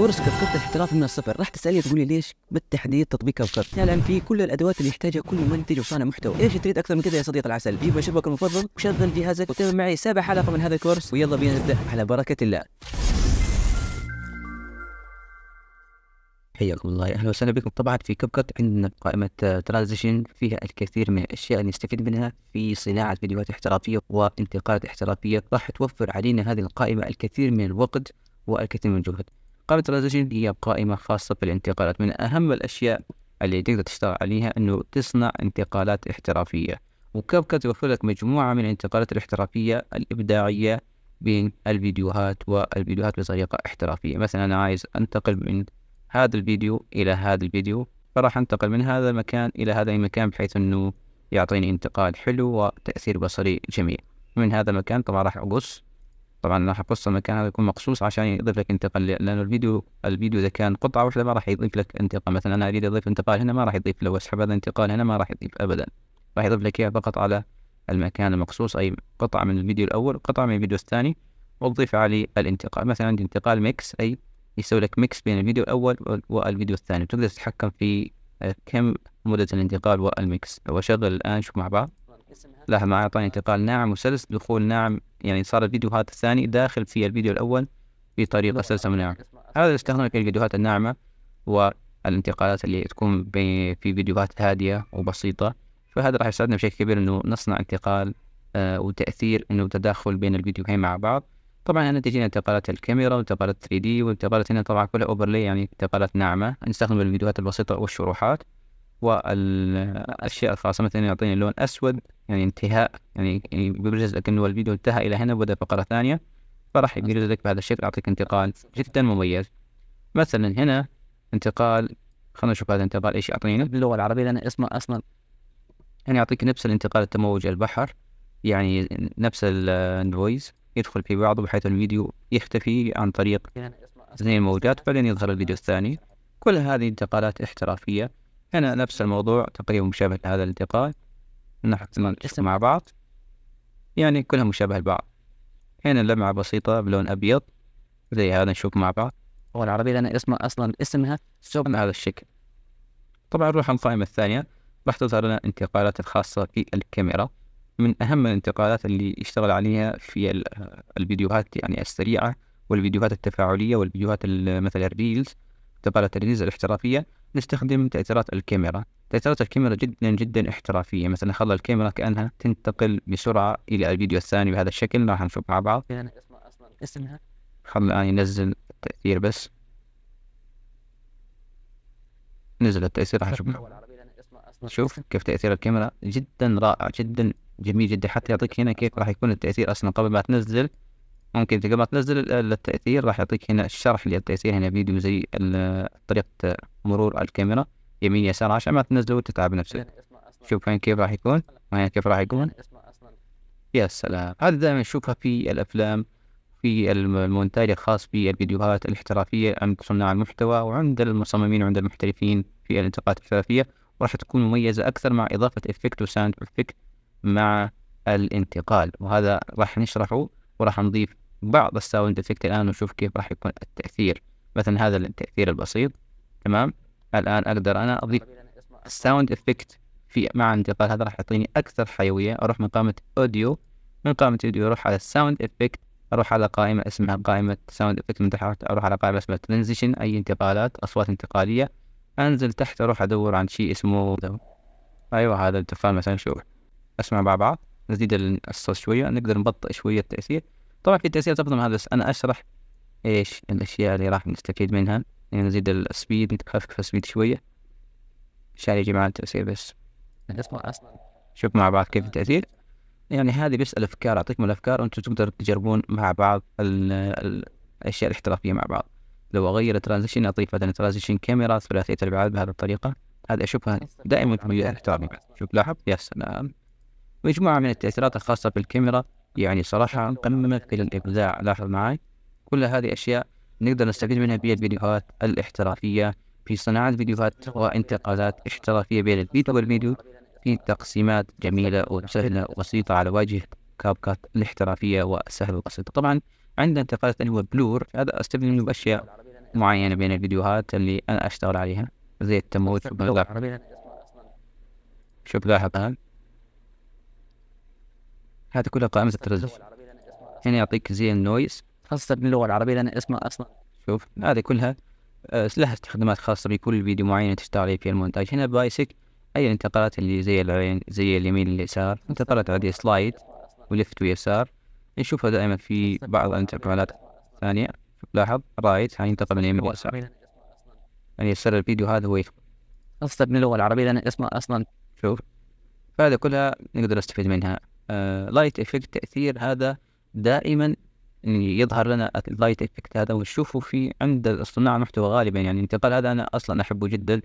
كورس كفكرة الاحتراف من الصفر راح تسالني تقولي ليش بالتحديد تطبيق كفكرة لان في كل الادوات اللي يحتاجها كل منتج وصانع محتوى ايش تريد اكثر من كذا يا صديق العسل جيب مشروبك المفضل وشغل جهازك وتابع معي سابع حلقة من هذا الكورس ويلا بينا نبدا على بركة الله حياكم الله اهلا وسهلا بكم طبعا في كب كت عندنا قائمه ترانزيشن فيها الكثير من الاشياء اللي نستفيد منها في صناعه فيديوهات احترافيه وانتقالات احترافيه راح توفر علينا هذه القائمه الكثير من الوقت والكثير من الجهد قائمة الرزاجين هي قائمة خاصة بالانتقالات من أهم الأشياء اللي تقدر تشتغل عليها إنه تصنع انتقالات احترافية وكابكا توفر لك مجموعة من الانتقالات الاحترافية الإبداعية بين الفيديوهات والفيديوهات بطريقة احترافية مثلا أنا عايز أنتقل من هذا الفيديو إلى هذا الفيديو فراح أنتقل من هذا المكان إلى هذا المكان بحيث أنه يعطيني انتقال حلو وتأثير بصري جميل من هذا المكان طبعا راح أقص طبعا راح اقص المكان هذا يكون مقصوص عشان يضيف لك انتقال لانه الفيديو الفيديو اذا كان قطعه واحده ما راح يضيف لك انتقال مثلا انا اريد اضيف انتقال هنا ما راح يضيف لو اسحب هذا انتقال هنا ما راح يضيف ابدا راح يضيف لك اياه فقط على المكان المقصوص اي قطعه من الفيديو الاول قطعه من الفيديو الثاني وتضيف عليه الانتقال مثلا عندي انتقال ميكس اي يسوي لك ميكس بين الفيديو الاول والفيديو الثاني تقدر تتحكم في كم مدة الانتقال والميكس لو أشغل الآن شوف مع بعض لاحظ معي اعطاني انتقال ناعم وسلس دخول ناعم يعني صار الفيديوهات الثاني داخل في الفيديو الاول بطريقه سلسه وناعمه هذا يستخدم في الفيديوهات الناعمه والانتقالات اللي تكون في فيديوهات هاديه وبسيطه فهذا راح يساعدنا بشكل كبير انه نصنع انتقال آه وتاثير انه تداخل بين الفيديوهين مع بعض طبعا هنا تجينا انتقالات الكاميرا وانتقالات 3 دي وانتقالات هنا طبعا كلها اوفرلي يعني انتقالات ناعمه نستخدم الفيديوهات البسيطه والشروحات والأشياء الخاصة مثلا يعطيني لون أسود يعني انتهاء يعني بيبرز لك أنه الفيديو انتهى إلى هنا وبدأ فقرة ثانية فراح يبرز لك بهذا الشكل يعطيك انتقال جدا مميز مثلا هنا انتقال خلينا نشوف هذا الانتقال ايش نفس باللغة العربية لأن اسمه أصلا يعني يعطيك نفس الانتقال التموج البحر يعني نفس النويز يدخل في بعضه بحيث الفيديو يختفي عن طريق زي الموجات بعدين يظهر الفيديو الثاني كل هذه انتقالات احترافية هنا نفس الموضوع تقريبا مشابه لهذا الالتقاء نحن مع بعض يعني كلها مشابهة لبعض هنا لمعة بسيطة بلون أبيض زي هذا نشوف مع بعض هو العربية لأن اسمها أصلا اسمها سوق هذا الشكل طبعا نروح على القائمة الثانية راح تظهر لنا انتقالات الخاصة في الكاميرا من أهم الانتقالات اللي يشتغل عليها في الفيديوهات يعني السريعة والفيديوهات التفاعلية والفيديوهات مثل الريلز انتقالات الريلز الاحترافية نستخدم تأثيرات الكاميرا تأثيرات الكاميرا جدا جدا احترافية مثلا خلى الكاميرا كأنها تنتقل بسرعة إلى الفيديو الثاني بهذا الشكل راح نشوف مع بعض يعني الآن ينزل التأثير بس نزل التأثير راح نشوف شوف كيف تأثير الكاميرا جدا رائع جدا جميل جدا حتى يعطيك هنا كيف راح يكون التأثير أصلا قبل ما تنزل ممكن ما تنزل التأثير راح يعطيك هنا الشرح للتأثير هنا فيديو زي طريقة مرور الكاميرا يمين يسار عشان ما تنزله وتتعب نفسك يعني شوف هنا كيف راح يكون وين كيف راح يكون يعني يا سلام هذا دائما نشوفها في الأفلام في المونتاج الخاص بالفيديوهات الاحترافية عند صناع المحتوى وعند المصممين وعند المحترفين في الانتقاءات الاحترافية وراح تكون مميزة أكثر مع إضافة إفكت وساوند إفكت مع الانتقال وهذا راح نشرحه وراح نضيف بعض الساوند افكت الان ونشوف كيف راح يكون التاثير مثلا هذا التاثير البسيط تمام الان اقدر انا اضيف الساوند افكت في مع انتقال هذا راح يعطيني اكثر حيويه اروح من قائمه اوديو من قائمه اوديو اروح على الساوند افكت اروح على قائمه اسمها قائمه ساوند افكت من تحت اروح على قائمه اسمها ترانزيشن اي انتقالات اصوات انتقاليه انزل تحت اروح ادور عن شيء اسمه ايوه هذا التفاعل مثلا شوف اسمع مع بعض نزيد الصوت شويه نقدر نبطئ شويه التاثير طبعا في تأثير تبطم هذا بس أنا أشرح إيش الأشياء اللي راح نستفيد منها يعني نزيد السبيد نخفف السبيد شوية عشان يجي معنا التأثير بس نسمع أصلا شوف مع بعض كيف التأثير يعني هذه بس الأفكار أعطيكم الأفكار وأنتم تقدروا تجربون مع بعض الـ الـ الأشياء الاحترافية مع بعض لو أغير الترانزيشن أضيف مثلا ترانزيشن كاميرا ثلاثية الأبعاد بهذه الطريقة هذا أشوفها دائما موجودة احترافية شوف لاحظ يا سلام مجموعة من التأثيرات الخاصة بالكاميرا يعني صراحة قممت إلى الإبداع لاحظ معي كل هذه أشياء نقدر نستفيد منها الفيديوهات الاحترافية في صناعة فيديوهات وانتقالات احترافية بين الفيديو والفيديو في تقسيمات جميلة وسهلة وبسيطة على واجهة كابكات الاحترافية وسهلة وبسيطة طبعا عندنا انتقالات اللي هو بلور هذا استفيد منه بأشياء معينة بين الفيديوهات اللي أنا أشتغل عليها زي التمويل شوف لاحظ شوف لاحظ هذه كلها قائمة الترجمة هنا يعطيك زي النويز خاصة باللغة العربية لأن اسمها أصلا شوف هذه كلها آه، لها استخدامات خاصة بكل فيديو معين تشتغل عليه في المونتاج هنا بايسك أي الانتقالات اللي زي العين زي اليمين اليسار انتقالات عادية سلايد ولفت ويسار نشوفها دائما في بعض الانتقالات الثانية لاحظ رايت انتقل من اليمين لليسار يعني يسر الفيديو هذا هو خاصة باللغة العربية لأن اسمها أصلا شوف فهذا كلها نقدر نستفيد منها لايت آه، افكت تاثير هذا دائما يظهر لنا اللايت افكت هذا ونشوفه في عند صناع المحتوى غالبا يعني الانتقال هذا انا اصلا احبه جدا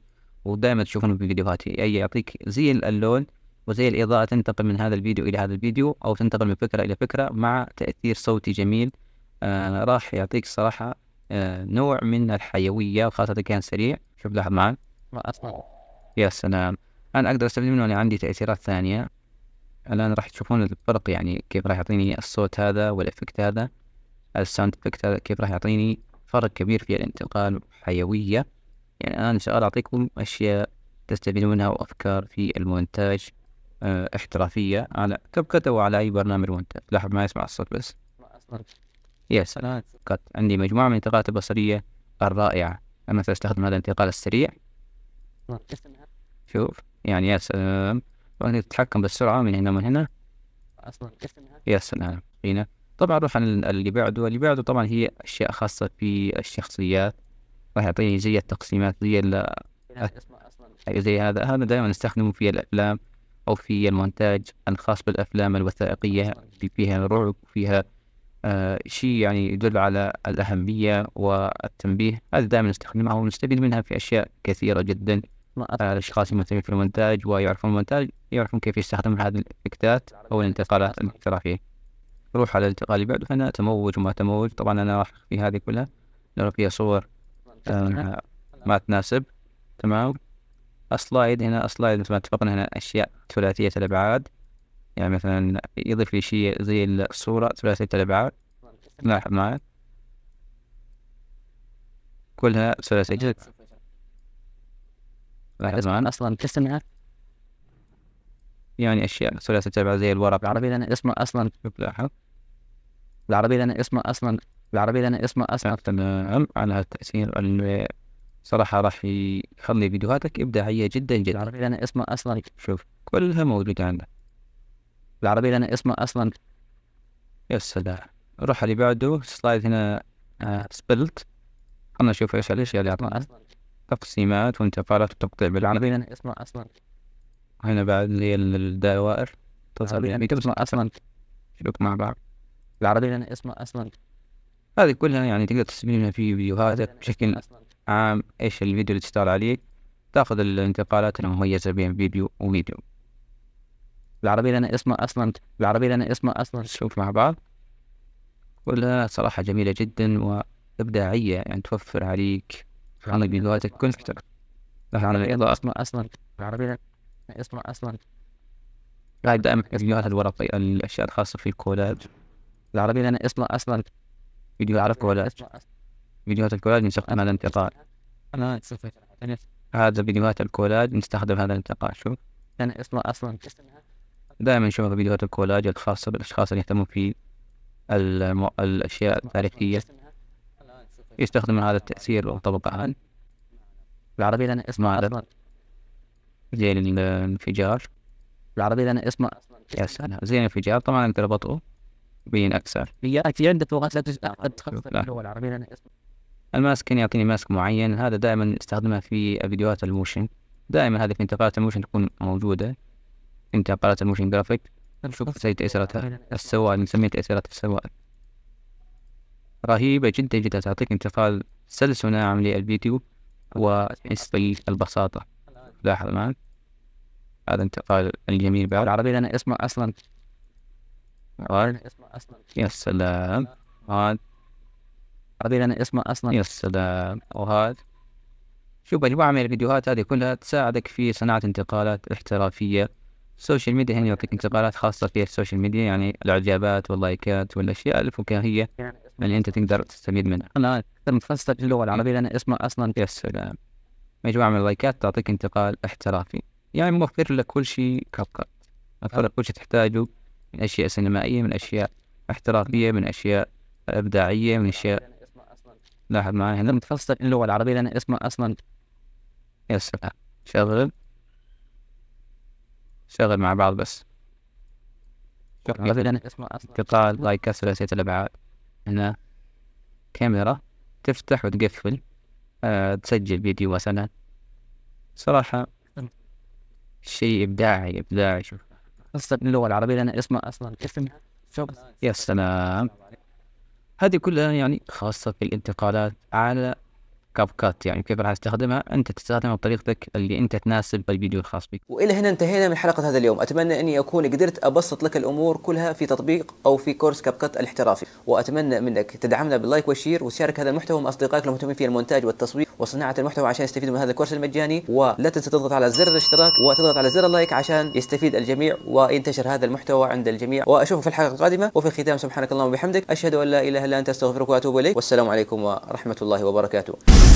ودائما تشوفونه في فيديوهاتي اي يعني يعطيك زي اللون وزي الإضاءة تنتقل من هذا الفيديو إلى هذا الفيديو أو تنتقل من فكرة إلى فكرة مع تأثير صوتي جميل آه راح يعطيك صراحة آه نوع من الحيوية خاصة إذا كان سريع شوف لاحظ معي يا سلام أنا أقدر أستفيد منه أنا عندي تأثيرات ثانية الآن راح تشوفون الفرق يعني كيف راح يعطيني الصوت هذا والإفكت هذا الساوند إفكت هذا كيف راح يعطيني فرق كبير في الانتقال وحيوية يعني أنا إن شاء الله أعطيكم أشياء تستفيدونها وأفكار في المونتاج آه، احترافية على كبكت أو على أي برنامج مونتاج لاحظ ما يسمع الصوت بس يا سلام عندي مجموعة من الانتقالات البصرية الرائعة أما سأستخدم هذا الانتقال السريع شوف يعني يا سلام يعني تتحكم بالسرعة من هنا من هنا أصلا يا سلام هنا طبعا نروح على اللي بعده اللي بعده طبعا هي أشياء خاصة بالشخصيات راح يعطيني زي التقسيمات زي ال زي هذا هذا دائما نستخدمه في الأفلام أو في المونتاج الخاص بالأفلام الوثائقية اللي فيها رعب وفيها آه شيء يعني يدل على الأهمية والتنبيه هذا دائما نستخدمها ونستفيد منها في أشياء كثيرة جدا الاشخاص المهتمين في المونتاج ويعرفون المونتاج يعرفون كيف يستخدمون هذه الافكتات او الانتقالات الاحترافيه روح على الانتقال اللي بعده هنا تموج وما تموج طبعا انا راح في هذه كلها لانه فيها صور آه، ما تناسب تمام السلايد هنا السلايد مثل ما اتفقنا هنا اشياء ثلاثيه الابعاد يعني مثلا يضيف لي شيء زي الصوره ثلاثيه الابعاد لاحظ معي كلها ثلاثيه بعد زمان اصلا تسمع يعني اشياء ثلاثة تبع زي الورق العربي لان اسمه اصلا بلاحظ العربي لان اسمه اصلا العربي لان اسمه اصلا تمام على التاثير صراحة راح يخلي فيديوهاتك إبداعية جدا جدا العربي لأن اسمه أصلا شوف كلها موجودة عندك العربي لأن اسمه أصلا يا سلام روح اللي بعده سلايد هنا سبلت آه، خلنا نشوف ايش الاشياء اللي اصلا تقسيمات وانتقالات وتقطيع بالعمل هنا اسمع يعني اصلا هنا بعد اللي هي الدوائر تظهر يعني, يعني تسمع اصلا شوك مع بعض العربي لنا اسمه اصلا هذه كلها يعني تقدر تستفيد في فيديوهاتك يعني بشكل عام ايش الفيديو اللي تشتغل عليه تاخذ الانتقالات المميزة بين فيديو وفيديو العربي لنا اسمه اصلا العربي لنا اسمه اصلا شوف مع بعض كلها صراحة جميلة جدا وإبداعية يعني توفر عليك في على دلوقتي الكونكتر على الاضاءه اصلا اصلا العربيه اصلا اصلا قاعد دائما فيديوهات الورقية الاشياء الخاصه في الكولاج العربيه لان اصلا اصلا فيديو على الكولاج فيديوهات الكولاج نستخدم هذا الانتقال انا هذا فيديوهات الكولاج نستخدم هذا الانتقال شوف لان اصلا اصلا دائما نشوف فيديوهات الكولاج الخاصه بالاشخاص اللي يهتمون في الاشياء التاريخيه يستخدمون هذا التأثير وطبقه عن بالعربي لنا اسم هذا زي الانفجار بالعربي لنا اسمه يا سلام زي الانفجار طبعا انت بين اكثر في عدة لغات لا تخصص اللغة العربية لنا اسم الماسك كان يعطيني ماسك معين هذا دائما استخدمه في فيديوهات الموشن دائما هذه في انتقالات الموشن تكون موجودة انتقالات الموشن جرافيك نشوف زي تأثيراتها السوائل نسميها تأثيرات السوائل رهيبة جدا جدا تعطيك انتقال سلس وناعم للفيديو وتحس بالبساطة لاحظ معك هذا انتقال الجميل بعد العربي لأن اسمه أصلا يا سلام هذا عربي لأن اسمه أصلا يا سلام وهذا شوف مجموعة من الفيديوهات هذه كلها تساعدك في صناعة انتقالات احترافية السوشيال ميديا هنا يعطيك انتقالات خاصة في السوشيال ميديا يعني الإعجابات واللايكات والأشياء الفكاهية يعني انت تقدر تستفيد منها انا اكثر متخصص في اللغه العربيه لان اسمه اصلا سلام مجموعه من اللايكات تعطيك انتقال احترافي يعني موفر لك كل شيء كاب موفر لك كل شيء تحتاجه من اشياء سينمائيه من اشياء احترافيه من اشياء ابداعيه من اشياء لاحظ معي هنا متخصص في اللغه العربيه لان اسمه اصلا سلام شغل شغل مع بعض بس شغل لان اسمه اصلا انتقال لايكات ثلاثيه الابعاد هنا كاميرا تفتح وتقفل أه تسجل فيديو مثلا صراحة شيء إبداعي إبداعي شوف خاصة اللغة العربية لأن اسمها أصلا اسمها شوف يا سلام هذه كلها يعني خاصة في الانتقالات على كاب كات يعني كيف راح استخدمها انت تستخدمها بطريقتك اللي انت تناسب بالفيديو الخاص بك والى هنا انتهينا من حلقه هذا اليوم اتمنى اني اكون قدرت ابسط لك الامور كلها في تطبيق او في كورس كاب كات الاحترافي واتمنى منك تدعمنا باللايك والشير وتشارك هذا المحتوى مع اصدقائك المهتمين في المونتاج والتصوير وصناعه المحتوى عشان يستفيدوا من هذا الكورس المجاني ولا تنسى تضغط على زر الاشتراك وتضغط على زر اللايك عشان يستفيد الجميع وينتشر هذا المحتوى عند الجميع واشوفكم في الحلقه القادمه وفي الختام سبحانك اللهم وبحمدك اشهد ان لا اله الا انت استغفرك واتوب اليك والسلام عليكم ورحمه الله وبركاته